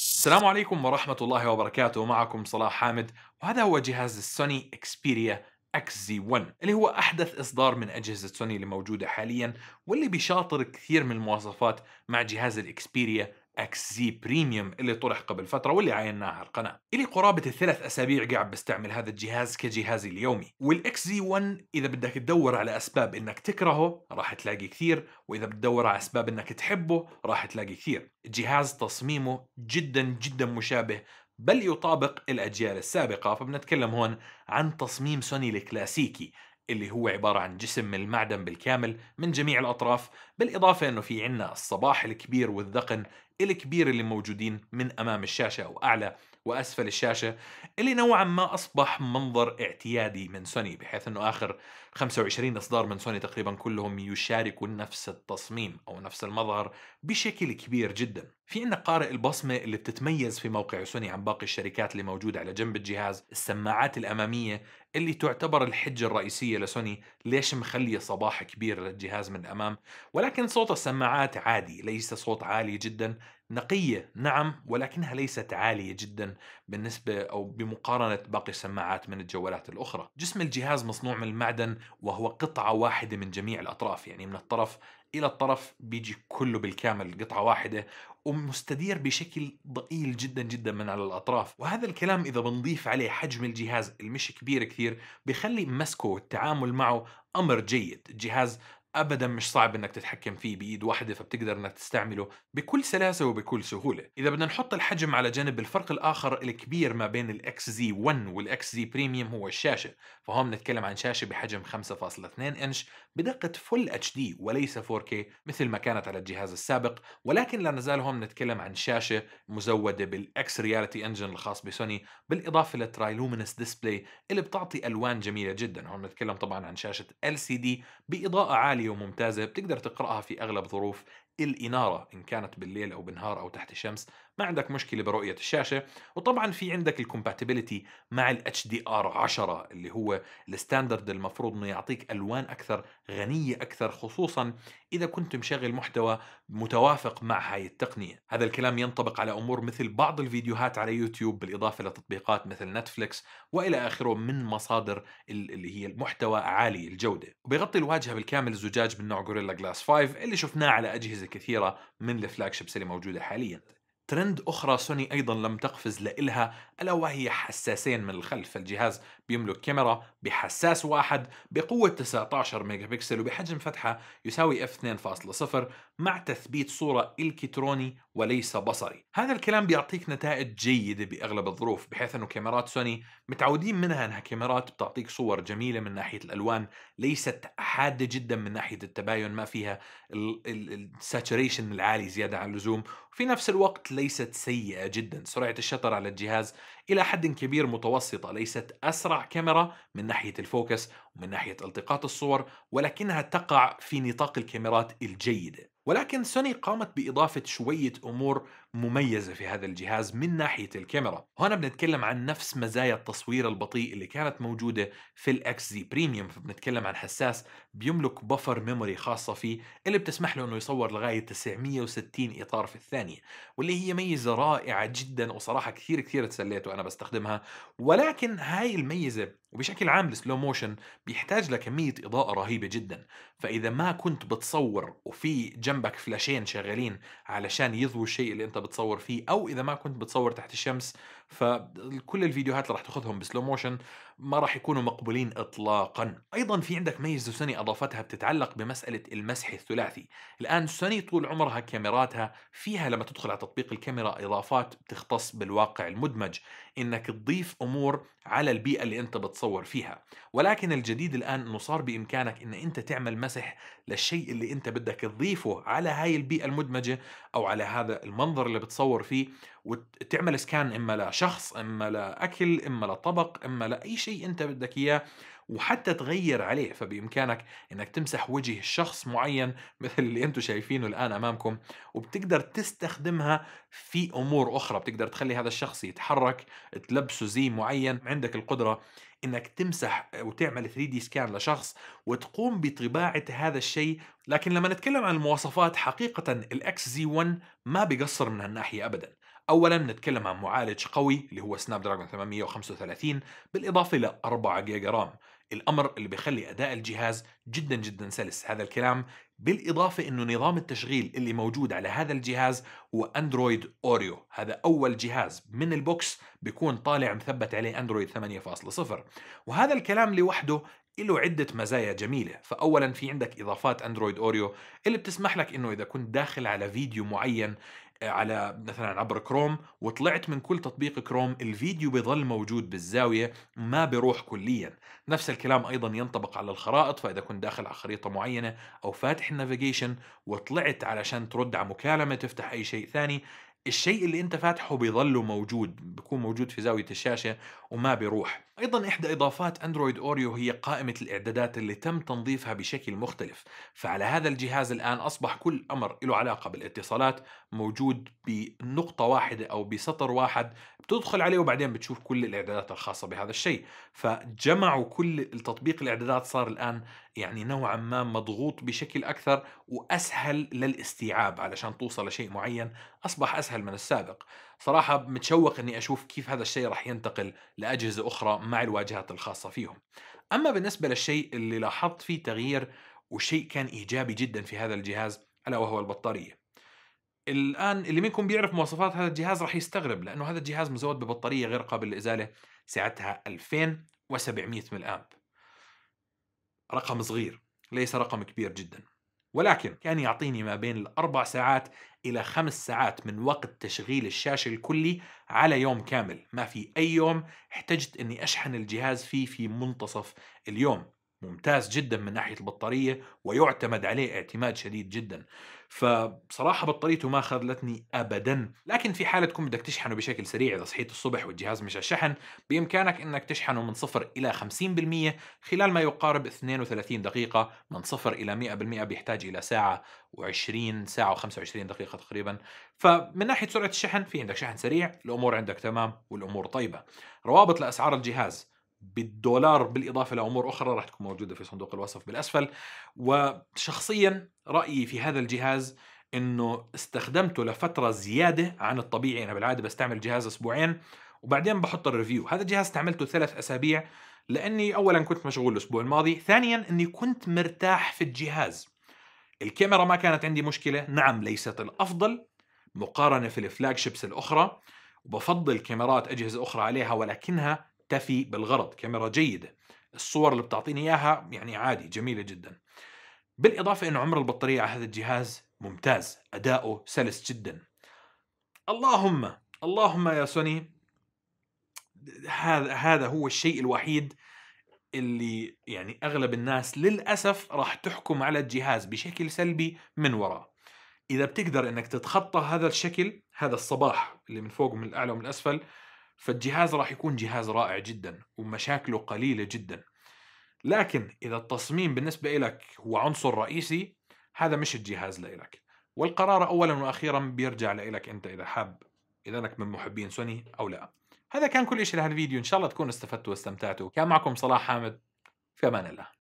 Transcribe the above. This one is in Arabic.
السلام عليكم ورحمة الله وبركاته معكم صلاح حامد وهذا هو جهاز السوني اكسبيريا XZ1 اللي هو أحدث إصدار من أجهزة سوني اللي موجودة حاليا واللي بيشاطر كثير من المواصفات مع جهاز الإكسبيريا اكس زي بريميوم اللي طرح قبل فتره واللي عيناها القناه الي قرابه الثلاث اسابيع قاعد بستعمل هذا الجهاز كجهازي اليومي والاكس زي 1 اذا بدك تدور على اسباب انك تكرهه راح تلاقي كثير واذا بتدور على اسباب انك تحبه راح تلاقي كثير جهاز تصميمه جدا جدا مشابه بل يطابق الاجيال السابقه فبنتكلم هون عن تصميم سوني الكلاسيكي اللي هو عبارة عن جسم من المعدن بالكامل من جميع الأطراف بالإضافة أنه في عنا الصباح الكبير والذقن الكبير اللي موجودين من أمام الشاشة أو أعلى وأسفل الشاشة اللي نوعا ما أصبح منظر اعتيادي من سوني بحيث أنه آخر 25 إصدار من سوني تقريبا كلهم يشاركوا نفس التصميم أو نفس المظهر بشكل كبير جدا في عندنا قارئ البصمة اللي بتتميز في موقع سوني عن باقي الشركات اللي موجودة على جنب الجهاز السماعات الأمامية اللي تعتبر الحجة الرئيسية لسوني ليش مخلية صباح كبير للجهاز من الأمام ولكن لكن صوت السماعات عادي ليس صوت عالي جدا نقية نعم ولكنها ليست عالية جدا بالنسبة أو بمقارنة باقي السماعات من الجوالات الأخرى جسم الجهاز مصنوع من المعدن وهو قطعة واحدة من جميع الأطراف يعني من الطرف إلى الطرف بيجي كله بالكامل قطعة واحدة ومستدير بشكل ضئيل جدا جدا من على الأطراف وهذا الكلام إذا بنضيف عليه حجم الجهاز المش كبير كثير بيخلي مسكه والتعامل معه أمر جيد الجهاز ابدا مش صعب انك تتحكم فيه بايد واحده فبتقدر انك تستعمله بكل سلاسه وبكل سهوله اذا بدنا نحط الحجم على جانب الفرق الاخر الكبير ما بين الاكس زي 1 والاكس زي بريميوم هو الشاشه فهون بنتكلم عن شاشه بحجم 5.2 انش بدقه فل اتش دي وليس 4K مثل ما كانت على الجهاز السابق ولكن لا نزال هون بنتكلم عن شاشه مزوده بالاكس رياليتي انجن الخاص بسوني بالاضافه للترايلومينس ديسبلاي اللي بتعطي الوان جميله جدا هون بنتكلم طبعا عن شاشه ال سي دي باضاءه عاليه عالية وممتازة بتقدر تقرأها في أغلب ظروف الإنارة إن كانت بالليل أو بالنهار أو تحت الشمس ما عندك مشكلة برؤية الشاشة وطبعا في عندك الكومباتيبلتي مع ال HDR 10 اللي هو الستاندرد المفروض إنه يعطيك ألوان أكثر غنية أكثر خصوصا إذا كنت مشغل محتوى متوافق مع هاي التقنية هذا الكلام ينطبق على أمور مثل بعض الفيديوهات على يوتيوب بالإضافة لتطبيقات مثل نتفليكس وإلى آخره من مصادر اللي هي المحتوى عالي الجودة وبيغطي الواجهة بالكامل الزجاج من نوع غوريلا جلاس 5 اللي شفناه على أجهزة الكثيرة من الفلاج شيبس اللي موجودة حاليا ترند أخرى سوني أيضا لم تقفز لإلها ألا وهي حساسين من الخلف الجهاز بيملك كاميرا بحساس واحد بقوة 19 ميجا بكسل وبحجم فتحة يساوي f2.0 مع تثبيت صورة إلكتروني وليس بصري هذا الكلام بيعطيك نتائج جيدة بأغلب الظروف بحيث أنه كاميرات سوني متعودين منها أنها كاميرات بتعطيك صور جميلة من ناحية الألوان ليست حادة جدا من ناحية التباين ما فيها الساتوريشن العالي زيادة عن اللزوم وفي نفس الوقت ليست سيئة جدا سرعة الشطر على الجهاز إلى حد كبير متوسطة ليست أسرع كاميرا من ناحية الفوكس من ناحية التقاط الصور ولكنها تقع في نطاق الكاميرات الجيدة ولكن سوني قامت بإضافة شوية أمور مميزة في هذا الجهاز من ناحية الكاميرا هنا بنتكلم عن نفس مزايا التصوير البطيء اللي كانت موجودة في الاكس زي بريميوم فبنتكلم عن حساس بيملك بفر ميموري خاصة فيه اللي بتسمح له أنه يصور لغاية 960 إطار في الثانية واللي هي ميزة رائعة جدا وصراحة كثير كثير تسليت وأنا بستخدمها ولكن هاي الميزة وبشكل عام السلو موشن بيحتاج لكمية إضاءة رهيبة جدا فإذا ما كنت بتصور وفي جنبك فلاشين شغالين علشان يضوي الشيء اللي أنت بتصور فيه أو إذا ما كنت بتصور تحت الشمس فكل الفيديوهات اللي راح تاخذهم بسلو موشن ما راح يكونوا مقبولين اطلاقا ايضا في عندك ميزه سوني اضافتها بتتعلق بمساله المسح الثلاثي الان سوني طول عمرها كاميراتها فيها لما تدخل على تطبيق الكاميرا اضافات بتختص بالواقع المدمج انك تضيف امور على البيئه اللي انت بتصور فيها ولكن الجديد الان انه صار بامكانك ان انت تعمل مسح للشيء اللي انت بدك تضيفه على هاي البيئه المدمجه او على هذا المنظر اللي بتصور فيه وتعمل سكان اما لشخص اما لاكل اما لطبق اما لاي شيء انت بدك اياه وحتى تغير عليه فبامكانك انك تمسح وجه الشخص معين مثل اللي انتم شايفينه الان امامكم وبتقدر تستخدمها في امور اخرى بتقدر تخلي هذا الشخص يتحرك تلبسه زي معين عندك القدره انك تمسح وتعمل 3 دي سكان لشخص وتقوم بطباعه هذا الشيء لكن لما نتكلم عن المواصفات حقيقه الاكس زي 1 ما بيقصر من هالناحيه ابدا اولا بنتكلم عن معالج قوي اللي هو سناب دراجون 835 بالاضافه ل 4 جيجا رام الامر اللي بيخلي اداء الجهاز جدا جدا سلس هذا الكلام بالاضافه انه نظام التشغيل اللي موجود على هذا الجهاز هو اندرويد اوريو هذا اول جهاز من البوكس بيكون طالع مثبت عليه اندرويد 8.0 وهذا الكلام لوحده له عدة مزايا جميلة فأولا في عندك إضافات أندرويد أوريو اللي بتسمح لك أنه إذا كنت داخل على فيديو معين على مثلا عبر كروم وطلعت من كل تطبيق كروم الفيديو بيظل موجود بالزاوية ما بيروح كليا نفس الكلام أيضا ينطبق على الخرائط فإذا كنت داخل على خريطة معينة أو فاتح النافيجيشن وطلعت علشان ترد على مكالمة تفتح أي شيء ثاني الشيء اللي انت فاتحه بيظل موجود بيكون موجود في زاوية الشاشة وما بيروح أيضا إحدى إضافات أندرويد أوريو هي قائمة الإعدادات اللي تم تنظيفها بشكل مختلف فعلى هذا الجهاز الآن أصبح كل أمر له علاقة بالاتصالات موجود بنقطة واحدة أو بسطر واحد بتدخل عليه وبعدين بتشوف كل الإعدادات الخاصة بهذا الشيء فجمعوا كل التطبيق الإعدادات صار الآن يعني نوعا ما مضغوط بشكل أكثر وأسهل للاستيعاب علشان توصل لشيء معين أصبح أسهل من السابق صراحة متشوق أني أشوف كيف هذا الشيء راح ينتقل لأجهزة أخرى مع الواجهات الخاصة فيهم أما بالنسبة للشيء اللي لاحظت فيه تغيير وشيء كان إيجابي جدا في هذا الجهاز ألا وهو البطارية الآن اللي منكم بيعرف مواصفات هذا الجهاز راح يستغرب لأنه هذا الجهاز مزود ببطارية غير قابل للإزالة سعتها 2700 ملي أمب رقم صغير ليس رقم كبير جدا ولكن كان يعطيني ما بين الأربع ساعات إلى خمس ساعات من وقت تشغيل الشاشة الكلي على يوم كامل ما في أي يوم احتجت أني أشحن الجهاز فيه في منتصف اليوم ممتاز جدا من ناحيه البطاريه ويعتمد عليه اعتماد شديد جدا فبصراحه بطاريته ما خذلتني ابدا لكن في حاله تكون بدك تشحنه بشكل سريع اذا صحيت الصبح والجهاز مش الشحن بامكانك انك تشحنه من 0 الى 50% خلال ما يقارب 32 دقيقه من 0 الى 100% بيحتاج الى ساعه و20 ساعه و25 دقيقه تقريبا فمن ناحيه سرعه الشحن في عندك شحن سريع الامور عندك تمام والامور طيبه روابط لاسعار الجهاز بالدولار بالاضافه لامور اخرى راح تكون موجوده في صندوق الوصف بالاسفل وشخصيا رايي في هذا الجهاز انه استخدمته لفتره زياده عن الطبيعي انا بالعاده بستعمل جهاز اسبوعين وبعدين بحط الريفيو هذا الجهاز استعملته ثلاث اسابيع لاني اولا كنت مشغول الاسبوع الماضي ثانيا اني كنت مرتاح في الجهاز الكاميرا ما كانت عندي مشكله نعم ليست الافضل مقارنه في الفلاج شيبس الاخرى وبفضل كاميرات اجهزه اخرى عليها ولكنها تفي بالغرض كاميرا جيدة الصور اللي بتعطيني إياها يعني عادي جميلة جدا بالإضافة أن عمر البطارية على هذا الجهاز ممتاز أداؤه سلس جدا اللهم اللهم يا سوني هذا هذا هو الشيء الوحيد اللي يعني اغلب الناس للاسف راح تحكم على الجهاز بشكل سلبي من وراه اذا بتقدر انك تتخطى هذا الشكل هذا الصباح اللي من فوق ومن الاعلى ومن الاسفل فالجهاز راح يكون جهاز رائع جدا ومشاكله قليله جدا لكن اذا التصميم بالنسبه لك هو عنصر رئيسي هذا مش الجهاز لإلك والقرار اولا واخيرا بيرجع لإلك انت اذا حاب اذا انك من محبين سوني او لا هذا كان كل شيء لهذا الفيديو ان شاء الله تكونوا استفدتوا واستمتعتوا كان معكم صلاح حامد في امان الله